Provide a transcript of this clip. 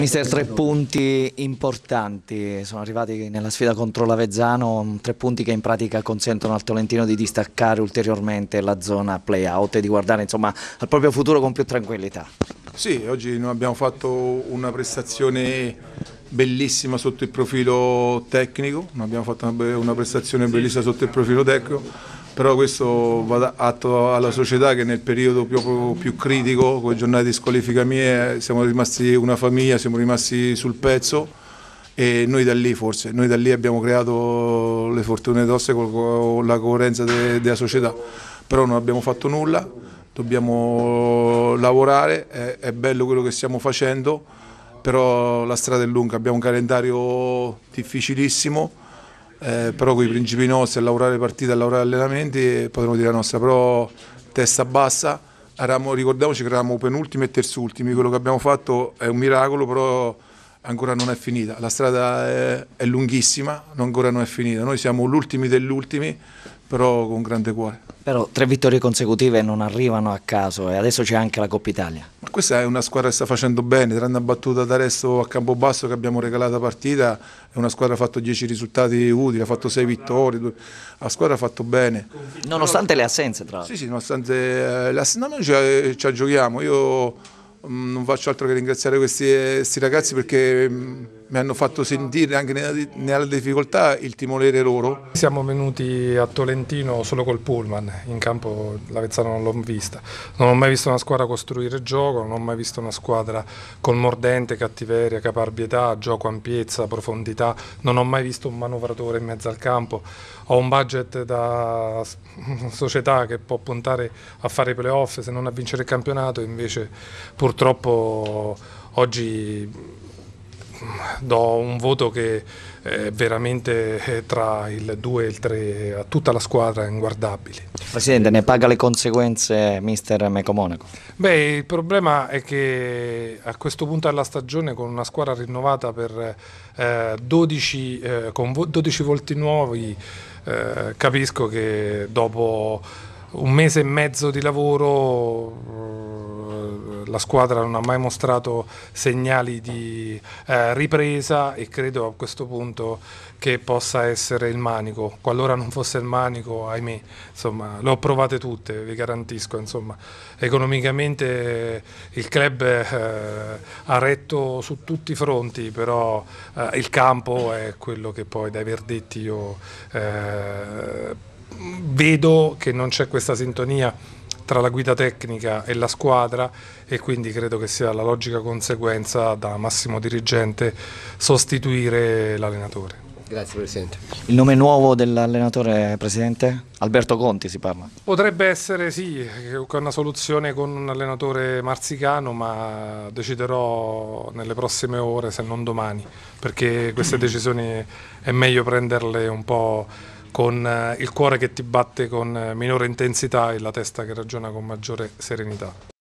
Mister, tre punti importanti sono arrivati nella sfida contro l'Avezzano, mm, tre punti che in pratica consentono al Tolentino di distaccare ulteriormente la zona play-out e di guardare insomma, al proprio futuro con più tranquillità. Sì, oggi noi abbiamo fatto una prestazione bellissima sotto il profilo tecnico, abbiamo fatto una prestazione bellissima sotto il profilo tecnico, però questo va atto alla società che nel periodo più, più critico, con le giornate di squalifica mie, siamo rimasti una famiglia, siamo rimasti sul pezzo e noi da lì forse, noi da lì abbiamo creato le fortune tosse con la coerenza della società, però non abbiamo fatto nulla, dobbiamo lavorare, è, è bello quello che stiamo facendo, però la strada è lunga, abbiamo un calendario difficilissimo eh, però con i principi nostri a lavorare partite, a lavorare allenamenti eh, potremmo dire la nostra, però testa bassa, eravamo, ricordiamoci che eravamo penultimi e terzultimi, quello che abbiamo fatto è un miracolo, però ancora non è finita, la strada è, è lunghissima, non ancora non è finita, noi siamo l'ultimi dell'ultimi, però con grande cuore. Però tre vittorie consecutive non arrivano a caso e eh. adesso c'è anche la Coppa Italia. Ma questa è una squadra che sta facendo bene, tranne a battuta da resto a Campobasso che abbiamo regalato partita, è una squadra che ha fatto dieci risultati utili, ha fatto sei vittorie, 2. la squadra ha fatto bene. Nonostante le assenze tra l'altro. Sì, sì, nonostante eh, le assenze, no, noi ci, eh, ci giochiamo, io mh, mm, non faccio altro che ringraziare questi, questi ragazzi perché... Mh, mm, mi hanno fatto sentire anche nella, difficoltà il timolere loro. Siamo venuti a Tolentino solo col pullman, in campo l'Avezzano non l'ho vista, non ho mai visto una squadra costruire gioco, non ho mai visto una squadra col mordente, cattiveria, caparbietà, gioco, ampiezza, profondità, non ho mai visto un manovratore in mezzo al campo, ho un budget da società che può puntare a fare i playoff se non a vincere il campionato, invece purtroppo oggi do un voto che è eh, veramente eh, tra il 2 e il 3 a tutta la squadra inguardabile. Presidente, ne paga le conseguenze mister Meco Monaco? Beh, il problema è che a questo punto della stagione con una squadra rinnovata per eh, 12, eh, con 12 volti nuovi eh, capisco che dopo un mese e mezzo di lavoro la squadra non ha mai mostrato segnali di eh, ripresa e credo a questo punto che possa essere il manico. Qualora non fosse il manico, ahimè, insomma, le ho provate tutte, vi garantisco. Insomma. Economicamente eh, il club eh, ha retto su tutti i fronti, però eh, il campo è quello che poi dai verdetti io eh, vedo che non c'è questa sintonia tra la guida tecnica e la squadra e quindi credo che sia la logica conseguenza da massimo dirigente sostituire l'allenatore. Grazie Presidente. Il nome nuovo dell'allenatore Presidente? Alberto Conti si parla. Potrebbe essere sì, una soluzione con un allenatore marzicano, ma deciderò nelle prossime ore, se non domani, perché queste decisioni è meglio prenderle un po' con eh, il cuore che ti batte con eh, minore intensità e la testa che ragiona con maggiore serenità.